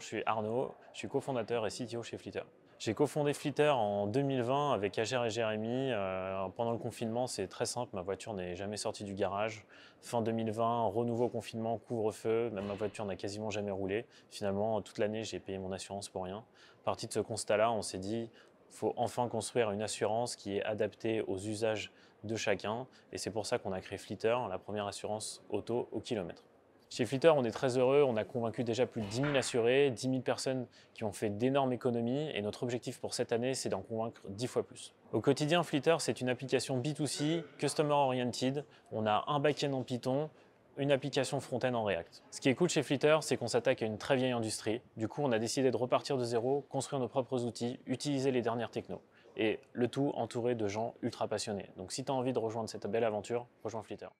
je suis Arnaud, je suis cofondateur et CTO chez Flitter. J'ai cofondé Flitter en 2020 avec Ager et Jérémy. Euh, pendant le confinement, c'est très simple, ma voiture n'est jamais sortie du garage. Fin 2020, renouveau confinement, couvre-feu, même ma voiture n'a quasiment jamais roulé. Finalement, toute l'année, j'ai payé mon assurance pour rien. Parti de ce constat-là, on s'est dit, faut enfin construire une assurance qui est adaptée aux usages de chacun. Et c'est pour ça qu'on a créé Flitter, la première assurance auto au kilomètre. Chez Flitter, on est très heureux, on a convaincu déjà plus de 10 000 assurés, 10 000 personnes qui ont fait d'énormes économies et notre objectif pour cette année, c'est d'en convaincre 10 fois plus. Au quotidien, Flitter, c'est une application B2C, customer-oriented. On a un back-end en Python, une application front-end en React. Ce qui est cool chez Flitter, c'est qu'on s'attaque à une très vieille industrie. Du coup, on a décidé de repartir de zéro, construire nos propres outils, utiliser les dernières technos. Et le tout entouré de gens ultra passionnés. Donc si tu as envie de rejoindre cette belle aventure, rejoins Flitter.